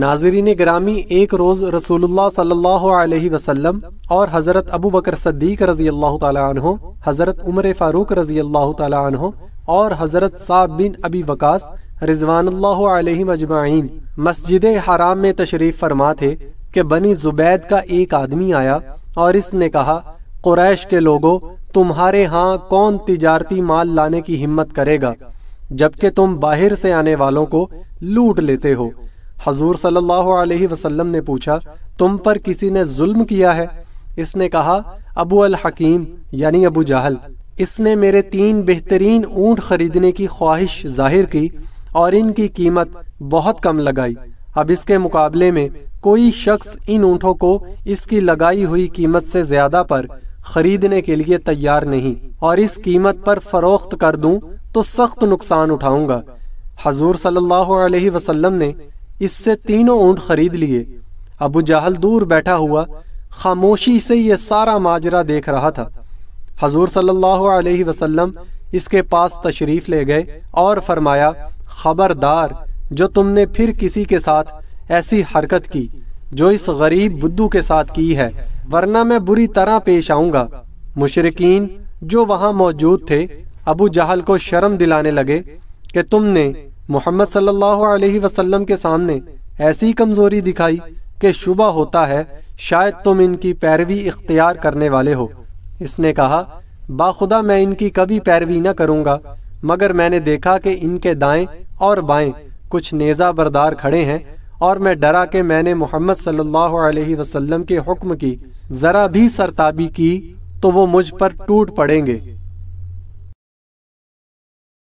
नाजरीन ग्रामी एक रोज़ रसूल सल्लल्लाहु अलैहि वसल्लम और हज़रत अबू बकर सद्दीक रज़ी अल्लाह तहों हज़रत उमर फ़ारूक रज़ी अल्लाह तहों और हज़रत सात बिन अबी वकास रिजवान मजमाइन मस्जिद हराम में तशरीफ़ फरमा थे कि बनी जुबैद का एक आदमी आया और इसने कहा कुरैश के लोगों तुम्हारे यहाँ कौन तिजारती माल लाने की हिम्मत करेगा जबकि तुम बाहर से आने वालों को लूट लेते हो हजूर सल्लल्लाहु अलैहि वसल्लम ने पूछा तुम पर किसी ने जुल्म किया है इसने कहा अबू अल हकीम यानी अबू जहल इसने मेरे तीन बेहतरीन ऊंट खरीदने की ख्वाहिश जाहिर की और इनकी कीमत बहुत कम लगाई अब इसके मुकाबले में कोई शख्स इन ऊंटों को इसकी लगाई हुई कीमत से ज़्यादा पर खरीदने के लिए तैयार नहीं और इस कीमत पर फरोख्त कर दूं तो सख्त नुकसान उठाऊंगा हजूर सल्लल्लाहु अलैहि वसल्लम ने इससे तीनों ऊंट खरीद लिए अबू जहल दूर बैठा हुआ खामोशी से यह सारा माजरा देख रहा था हजूर सल्लल्लाहु अलैहि वसल्लम इसके पास तशरीफ ले गए और फरमाया खबरदार जो तुमने फिर किसी के साथ ऐसी हरकत की जो इस गरीब बुद्धू के साथ की है वरना मैं बुरी तरह पेश आऊंगा मुशरकिन जो वहां मौजूद थे अबू जहल को शर्म दिलाने लगे कि तुमने मोहम्मद सल्लल्लाहु अलैहि वसल्लम के सामने ऐसी कमज़ोरी दिखाई कि शुबा होता है शायद तुम इनकी पैरवी इख्तियार करने वाले हो इसने कहा बाखुदा मैं इनकी कभी पैरवी न करूंगा मगर मैंने देखा कि इनके दाएं और बाएं कुछ नेज़ा बरदार खड़े हैं और मैं डरा कि मैंने मोहम्मद सल्लल्लाहु अलैहि वसल्लम के हुक्म की ज़रा भी सरताबी की तो वो मुझ पर टूट पड़ेंगे